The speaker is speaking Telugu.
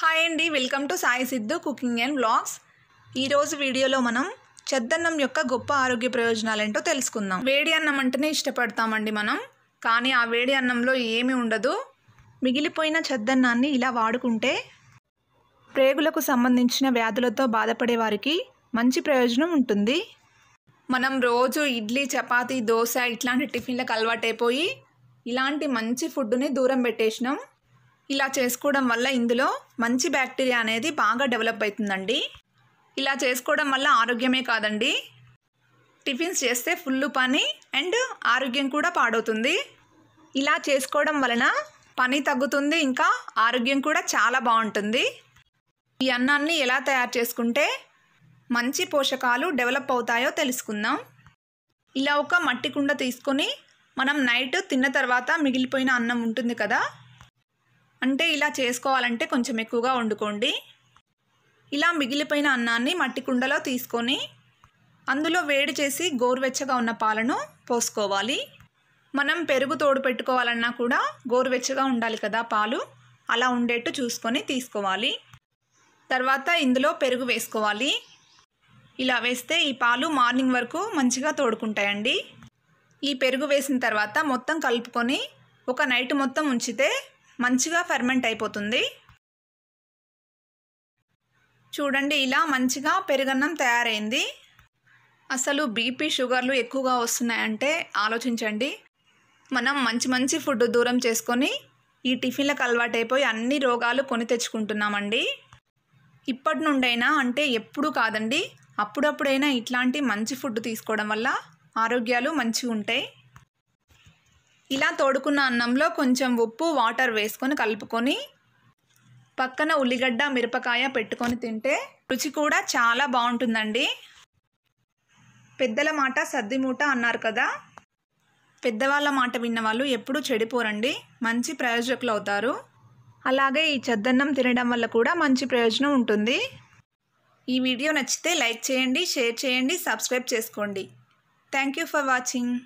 హాయ్ అండి welcome to Sai Siddhu cooking and blogs ఈరోజు వీడియోలో మనం చెద్దన్నం యొక్క గొప్ప ఆరోగ్య ప్రయోజనాలేంటో తెలుసుకుందాం వేడి అన్నం అంటేనే ఇష్టపడతామండి మనం కానీ ఆ వేడి అన్నంలో ఏమీ ఉండదు మిగిలిపోయిన చెద్దన్నాన్ని ఇలా వాడుకుంటే ప్రేగులకు సంబంధించిన వ్యాధులతో బాధపడే వారికి మంచి ప్రయోజనం ఉంటుంది మనం రోజు ఇడ్లీ చపాతీ దోశ ఇట్లాంటి టిఫిన్లకు అలవాటైపోయి ఇలాంటి మంచి ఫుడ్ని దూరం పెట్టేసినాం ఇలా చేసుకోవడం వల్ల ఇందులో మంచి బ్యాక్టీరియా అనేది బాగా డెవలప్ అవుతుందండి ఇలా చేసుకోవడం వల్ల ఆరోగ్యమే కాదండి టిఫిన్స్ చేస్తే ఫుల్ పని అండ్ ఆరోగ్యం కూడా పాడవుతుంది ఇలా చేసుకోవడం వలన పని తగ్గుతుంది ఇంకా ఆరోగ్యం కూడా చాలా బాగుంటుంది ఈ అన్నాన్ని ఎలా తయారు చేసుకుంటే మంచి పోషకాలు డెవలప్ అవుతాయో తెలుసుకుందాం ఇలా ఒక మట్టి కుండ తీసుకొని మనం నైట్ తిన్న తర్వాత మిగిలిపోయిన అన్నం ఉంటుంది కదా అంటే ఇలా చేసుకోవాలంటే కొంచెం ఎక్కువగా వండుకోండి ఇలా మిగిలిపోయిన అన్నాన్ని మట్టి కుండలో తీసుకొని అందులో వేడి చేసి గోరువెచ్చగా ఉన్న పాలను పోసుకోవాలి మనం పెరుగు తోడు పెట్టుకోవాలన్నా కూడా గోరువెచ్చగా ఉండాలి కదా పాలు అలా ఉండేట్టు చూసుకొని తీసుకోవాలి తర్వాత ఇందులో పెరుగు వేసుకోవాలి ఇలా వేస్తే ఈ పాలు మార్నింగ్ వరకు మంచిగా తోడుకుంటాయండి ఈ పెరుగు వేసిన తర్వాత మొత్తం కలుపుకొని ఒక నైట్ మొత్తం ఉంచితే మంచిగా ఫర్మెంట్ అయిపోతుంది చూడండి ఇలా మంచిగా పెరుగన్నం తయారైంది అసలు బీపీ షుగర్లు ఎక్కువగా వస్తున్నాయంటే ఆలోచించండి మనం మంచి మంచి ఫుడ్ దూరం చేసుకొని ఈ టిఫిన్లకు అలవాటైపోయి అన్ని రోగాలు కొని తెచ్చుకుంటున్నామండి ఇప్పటి నుండైనా అంటే ఎప్పుడు కాదండి అప్పుడప్పుడైనా ఇట్లాంటి మంచి ఫుడ్ తీసుకోవడం వల్ల ఆరోగ్యాలు మంచిగా ఉంటాయి ఇలా తోడుకున్న అన్నంలో కొంచెం ఉప్పు వాటర్ వేసుకొని కలుపుకొని పక్కన ఉల్లిగడ్డ మిరపకాయ పెట్టుకొని తింటే రుచి కూడా చాలా బాగుంటుందండి పెద్దల మాట సద్ది మూట అన్నారు కదా పెద్దవాళ్ళ మాట విన్న వాళ్ళు ఎప్పుడూ చెడిపోరండి మంచి ప్రయోజకులు అవుతారు అలాగే ఈ చెద్దన్నం తినడం వల్ల కూడా మంచి ప్రయోజనం ఉంటుంది ఈ వీడియో నచ్చితే లైక్ చేయండి షేర్ చేయండి సబ్స్క్రైబ్ చేసుకోండి థ్యాంక్ యూ ఫర్ వాచింగ్